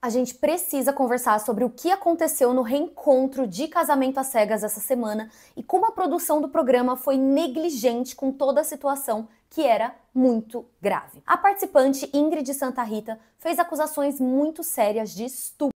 A gente precisa conversar sobre o que aconteceu no reencontro de Casamento às Cegas essa semana e como a produção do programa foi negligente com toda a situação que era muito grave. A participante Ingrid Santa Rita fez acusações muito sérias de estupro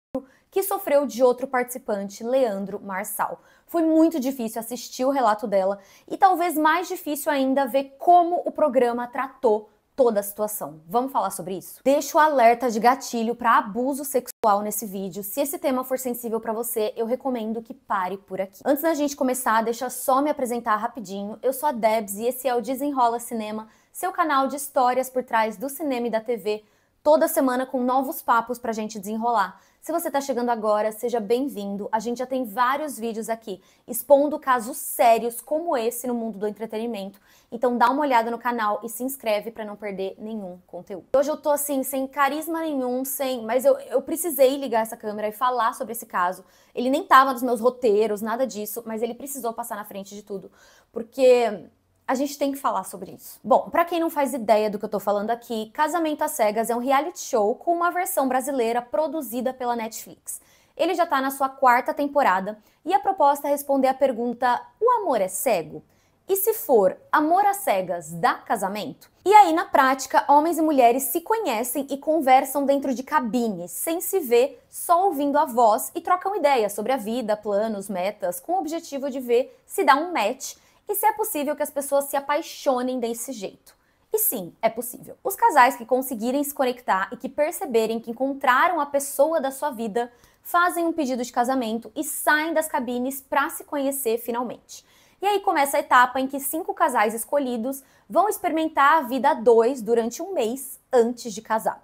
que sofreu de outro participante, Leandro Marçal. Foi muito difícil assistir o relato dela e talvez mais difícil ainda ver como o programa tratou toda a situação. Vamos falar sobre isso? Deixo o alerta de gatilho para abuso sexual nesse vídeo. Se esse tema for sensível para você, eu recomendo que pare por aqui. Antes da gente começar, deixa só me apresentar rapidinho. Eu sou a Debs e esse é o Desenrola Cinema, seu canal de histórias por trás do cinema e da TV toda semana com novos papos para a gente desenrolar. Se você está chegando agora, seja bem-vindo. A gente já tem vários vídeos aqui expondo casos sérios como esse no mundo do entretenimento. Então dá uma olhada no canal e se inscreve para não perder nenhum conteúdo. Hoje eu tô assim, sem carisma nenhum, sem. Mas eu, eu precisei ligar essa câmera e falar sobre esse caso. Ele nem tava nos meus roteiros, nada disso, mas ele precisou passar na frente de tudo. Porque a gente tem que falar sobre isso. Bom, para quem não faz ideia do que eu tô falando aqui, Casamento às Cegas é um reality show com uma versão brasileira produzida pela Netflix. Ele já tá na sua quarta temporada e a proposta é responder a pergunta: o amor é cego? E se for amor às cegas, dá casamento? E aí, na prática, homens e mulheres se conhecem e conversam dentro de cabines, sem se ver, só ouvindo a voz e trocam ideias sobre a vida, planos, metas, com o objetivo de ver se dá um match e se é possível que as pessoas se apaixonem desse jeito. E sim, é possível. Os casais que conseguirem se conectar e que perceberem que encontraram a pessoa da sua vida fazem um pedido de casamento e saem das cabines para se conhecer finalmente. E aí começa a etapa em que cinco casais escolhidos vão experimentar a vida a dois durante um mês antes de casar.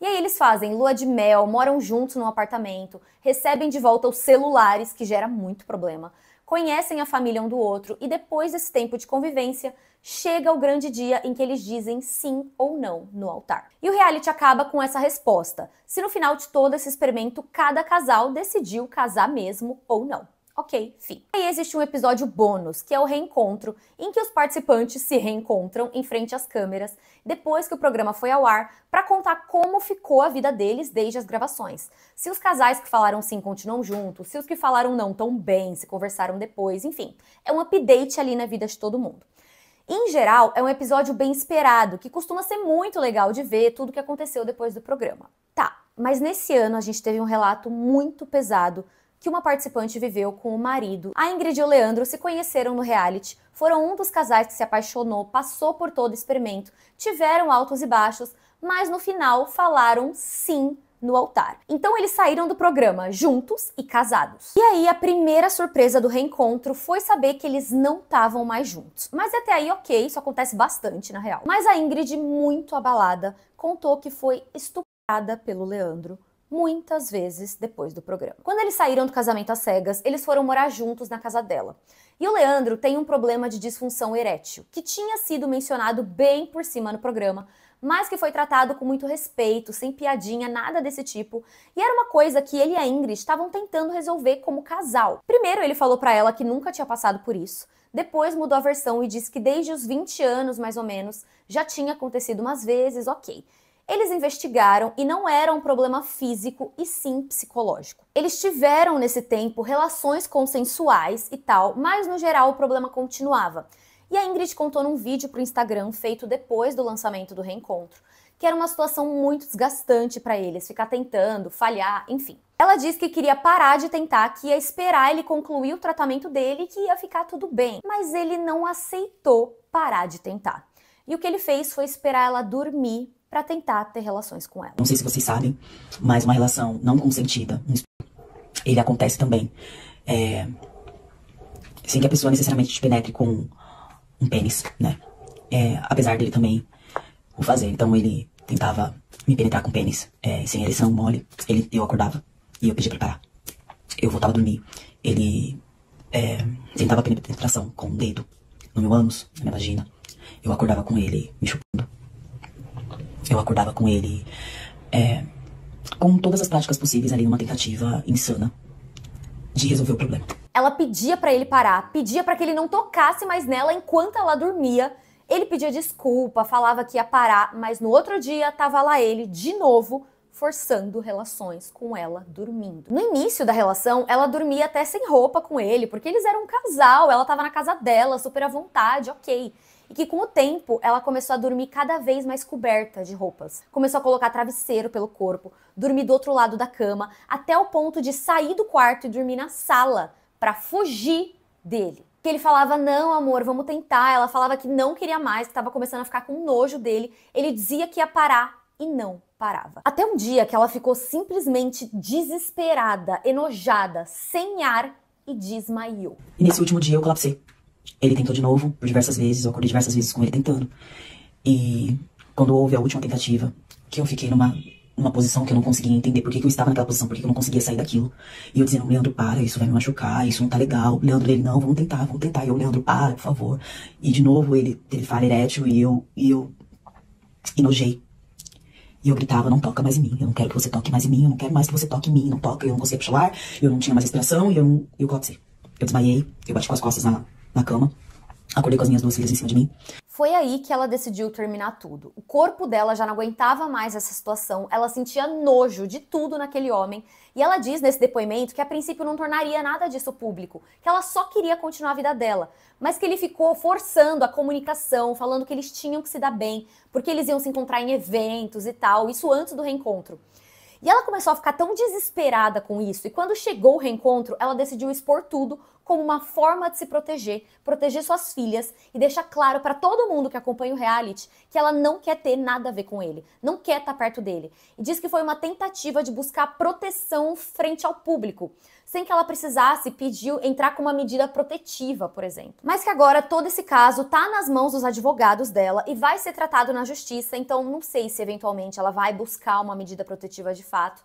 E aí eles fazem lua de mel, moram juntos num apartamento, recebem de volta os celulares, que gera muito problema, conhecem a família um do outro e depois desse tempo de convivência, chega o grande dia em que eles dizem sim ou não no altar. E o reality acaba com essa resposta: se no final de todo esse experimento cada casal decidiu casar mesmo ou não. Ok, fim. Aí existe um episódio bônus, que é o reencontro, em que os participantes se reencontram em frente às câmeras depois que o programa foi ao ar para contar como ficou a vida deles desde as gravações. Se os casais que falaram sim continuam juntos, se os que falaram não tão bem, se conversaram depois, enfim, é um update ali na vida de todo mundo. Em geral, é um episódio bem esperado, que costuma ser muito legal de ver tudo o que aconteceu depois do programa. Tá, mas nesse ano a gente teve um relato muito pesado que uma participante viveu com o marido. A Ingrid e o Leandro se conheceram no reality, foram um dos casais que se apaixonou, passou por todo o experimento, tiveram altos e baixos, mas no final falaram sim no altar. Então eles saíram do programa juntos e casados. E aí a primeira surpresa do reencontro foi saber que eles não estavam mais juntos. Mas até aí ok, isso acontece bastante na real. Mas a Ingrid, muito abalada, contou que foi estuprada pelo Leandro muitas vezes depois do programa. Quando eles saíram do casamento às cegas, eles foram morar juntos na casa dela. E o Leandro tem um problema de disfunção erétil, que tinha sido mencionado bem por cima no programa, mas que foi tratado com muito respeito, sem piadinha, nada desse tipo, e era uma coisa que ele e a Ingrid estavam tentando resolver como casal. Primeiro ele falou para ela que nunca tinha passado por isso, depois mudou a versão e disse que desde os 20 anos mais ou menos já tinha acontecido umas vezes, OK. Eles investigaram e não era um problema físico e sim psicológico. Eles tiveram nesse tempo relações consensuais e tal, mas no geral o problema continuava. E a Ingrid contou num vídeo para o Instagram feito depois do lançamento do reencontro, que era uma situação muito desgastante para eles, ficar tentando, falhar, enfim. Ela disse que queria parar de tentar, que ia esperar ele concluir o tratamento dele e que ia ficar tudo bem. Mas ele não aceitou parar de tentar. E o que ele fez foi esperar ela dormir para tentar ter relações com ela. Não sei se vocês sabem, mas uma relação não consentida, ele acontece também é, sem que a pessoa necessariamente te penetre com um pênis, né? É, apesar dele também o fazer. Então ele tentava me penetrar com pênis, é, sem ereção, mole. Ele, eu acordava e eu pedi pra parar. Eu voltava a dormir. Ele é, tentava penetração com o um dedo no meu ânus, na minha vagina. Eu acordava com ele me chupando eu acordava com ele. É, com todas as práticas possíveis ali numa tentativa insana de resolver o problema. Ela pedia para ele parar, pedia para que ele não tocasse mais nela enquanto ela dormia. Ele pedia desculpa, falava que ia parar, mas no outro dia tava lá ele de novo forçando relações com ela dormindo. No início da relação, ela dormia até sem roupa com ele, porque eles eram um casal, ela tava na casa dela, super à vontade, OK e que com o tempo ela começou a dormir cada vez mais coberta de roupas. Começou a colocar travesseiro pelo corpo, dormir do outro lado da cama, até o ponto de sair do quarto e dormir na sala para fugir dele. Que ele falava: "Não, amor, vamos tentar". Ela falava que não queria mais, que estava começando a ficar com nojo dele. Ele dizia que ia parar e não parava. Até um dia que ela ficou simplesmente desesperada, enojada, sem ar e desmaiou. E nesse último dia eu colapsei. Ele tentou de novo, por diversas vezes, eu acordei diversas vezes com ele tentando. E quando houve a última tentativa, que eu fiquei numa, numa posição que eu não conseguia entender por que, que eu estava naquela posição, por que, que eu não conseguia sair daquilo. E eu dizendo, Leandro, para, isso vai me machucar, isso não tá legal. Leandro, ele, não, vamos tentar, vamos tentar. E eu, Leandro, para, por favor. E de novo ele, ele fala erétil e eu, e eu enojei. E eu gritava, não toca mais em mim, eu não quero que você toque mais em mim, eu não quero mais que você toque em mim, não toca, eu não conseguia puxar o ar, eu não tinha mais respiração e eu não, eu colapsei. Eu desmaiei, eu bati com as costas na, na cama. Acordei com as minhas duas filhas em cima de mim. Foi aí que ela decidiu terminar tudo. O corpo dela já não aguentava mais essa situação, ela sentia nojo de tudo naquele homem. E ela diz nesse depoimento que a princípio não tornaria nada disso público, que ela só queria continuar a vida dela, mas que ele ficou forçando a comunicação, falando que eles tinham que se dar bem, porque eles iam se encontrar em eventos e tal, isso antes do reencontro. E ela começou a ficar tão desesperada com isso. E quando chegou o reencontro, ela decidiu expor tudo, como uma forma de se proteger, proteger suas filhas e deixar claro para todo mundo que acompanha o reality que ela não quer ter nada a ver com ele, não quer estar tá perto dele. E diz que foi uma tentativa de buscar proteção frente ao público, sem que ela precisasse pedir entrar com uma medida protetiva, por exemplo. Mas que agora todo esse caso tá nas mãos dos advogados dela e vai ser tratado na justiça, então não sei se eventualmente ela vai buscar uma medida protetiva de fato.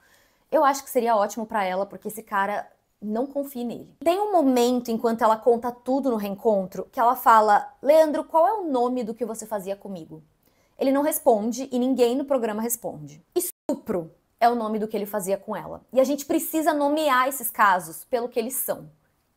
Eu acho que seria ótimo para ela, porque esse cara não confie nele. Tem um momento, enquanto ela conta tudo no reencontro, que ela fala: Leandro, qual é o nome do que você fazia comigo? Ele não responde e ninguém no programa responde. Estupro é o nome do que ele fazia com ela. E a gente precisa nomear esses casos pelo que eles são: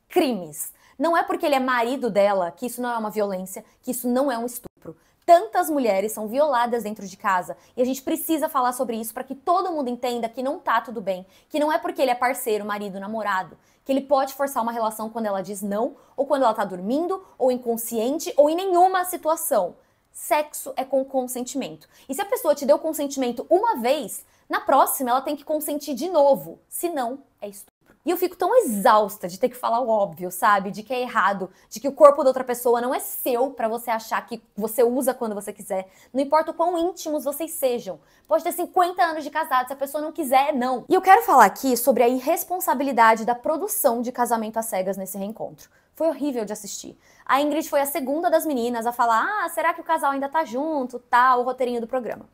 crimes. Não é porque ele é marido dela que isso não é uma violência, que isso não é um estupro tantas mulheres são violadas dentro de casa e a gente precisa falar sobre isso para que todo mundo entenda que não tá tudo bem, que não é porque ele é parceiro, marido, namorado, que ele pode forçar uma relação quando ela diz não, ou quando ela tá dormindo, ou inconsciente, ou em nenhuma situação. Sexo é com consentimento. E se a pessoa te deu consentimento uma vez, na próxima ela tem que consentir de novo, senão é isso. E eu fico tão exausta de ter que falar o óbvio, sabe? De que é errado, de que o corpo da outra pessoa não é seu para você achar que você usa quando você quiser. Não importa o quão íntimos vocês sejam. Pode ter 50 anos de casado, se a pessoa não quiser, não. E eu quero falar aqui sobre a irresponsabilidade da produção de casamento às cegas nesse reencontro. Foi horrível de assistir. A Ingrid foi a segunda das meninas a falar: ah, será que o casal ainda tá junto? Tal, tá, o roteirinho do programa.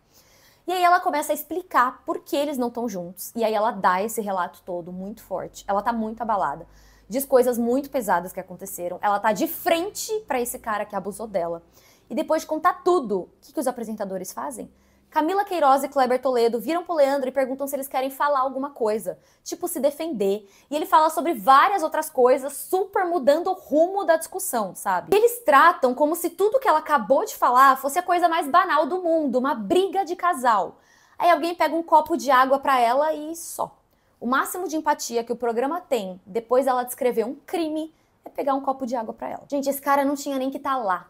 E aí ela começa a explicar por que eles não estão juntos. E aí ela dá esse relato todo muito forte. Ela tá muito abalada. Diz coisas muito pesadas que aconteceram. Ela tá de frente para esse cara que abusou dela. E depois de contar tudo, o que, que os apresentadores fazem? Camila Queiroz e Kleber Toledo viram pro Leandro e perguntam se eles querem falar alguma coisa, tipo se defender. E ele fala sobre várias outras coisas, super mudando o rumo da discussão, sabe? E eles tratam como se tudo que ela acabou de falar fosse a coisa mais banal do mundo, uma briga de casal. Aí alguém pega um copo de água para ela e só. O máximo de empatia que o programa tem depois ela descrever um crime é pegar um copo de água para ela. Gente, esse cara não tinha nem que estar tá lá.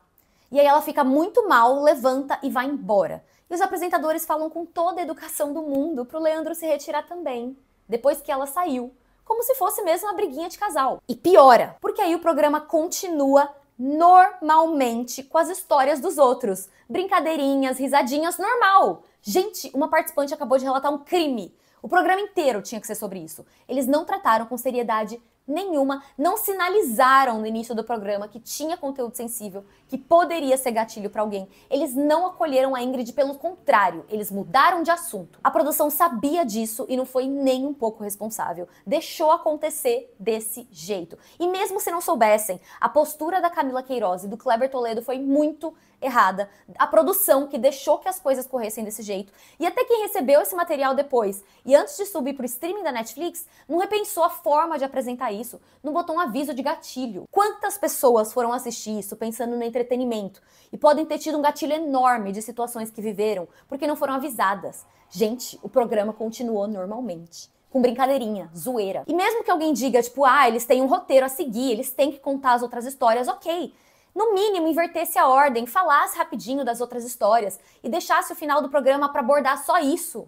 E aí ela fica muito mal, levanta e vai embora. E os apresentadores falam com toda a educação do mundo pro Leandro se retirar também, depois que ela saiu, como se fosse mesmo uma briguinha de casal. E piora, porque aí o programa continua normalmente com as histórias dos outros. Brincadeirinhas, risadinhas, normal. Gente, uma participante acabou de relatar um crime. O programa inteiro tinha que ser sobre isso. Eles não trataram com seriedade nenhuma, não sinalizaram no início do programa que tinha conteúdo sensível, que poderia ser gatilho para alguém. Eles não acolheram a Ingrid, pelo contrário, eles mudaram de assunto. A produção sabia disso e não foi nem um pouco responsável. Deixou acontecer desse jeito. E mesmo se não soubessem, a postura da Camila Queiroz e do Kleber Toledo foi muito errada, a produção que deixou que as coisas corressem desse jeito, e até quem recebeu esse material depois e antes de subir para o streaming da Netflix, não repensou a forma de apresentar isso, não botou um aviso de gatilho. Quantas pessoas foram assistir isso pensando no entretenimento e podem ter tido um gatilho enorme de situações que viveram porque não foram avisadas? Gente, o programa continuou normalmente com brincadeirinha, zoeira. E mesmo que alguém diga, tipo, ah, eles têm um roteiro a seguir, eles têm que contar as outras histórias, ok no mínimo, invertesse a ordem, falasse rapidinho das outras histórias e deixasse o final do programa para abordar só isso.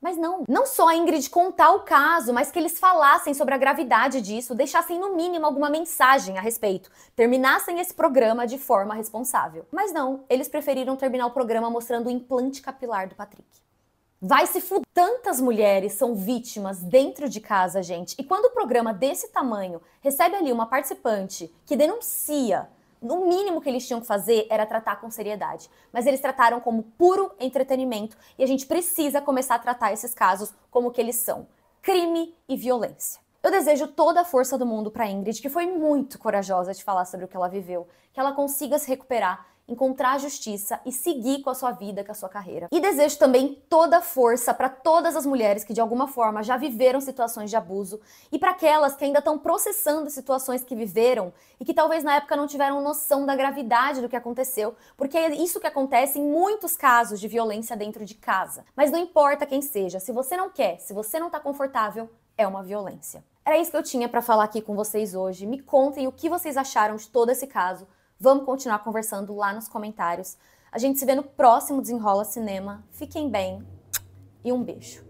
Mas não, não só a Ingrid contar o caso, mas que eles falassem sobre a gravidade disso, deixassem no mínimo alguma mensagem a respeito, terminassem esse programa de forma responsável. Mas não, eles preferiram terminar o programa mostrando o implante capilar do Patrick. Vai se fuder. Tantas mulheres são vítimas dentro de casa, gente. E quando o programa desse tamanho recebe ali uma participante que denuncia no mínimo que eles tinham que fazer era tratar com seriedade. Mas eles trataram como puro entretenimento e a gente precisa começar a tratar esses casos como que eles são: crime e violência. Eu desejo toda a força do mundo para Ingrid, que foi muito corajosa de falar sobre o que ela viveu, que ela consiga se recuperar encontrar a justiça e seguir com a sua vida, com a sua carreira. E desejo também toda força para todas as mulheres que de alguma forma já viveram situações de abuso e para aquelas que ainda estão processando situações que viveram e que talvez na época não tiveram noção da gravidade do que aconteceu, porque é isso que acontece em muitos casos de violência dentro de casa. Mas não importa quem seja, se você não quer, se você não está confortável, é uma violência. Era isso que eu tinha para falar aqui com vocês hoje. Me contem o que vocês acharam de todo esse caso. Vamos continuar conversando lá nos comentários. A gente se vê no próximo Desenrola Cinema. Fiquem bem e um beijo.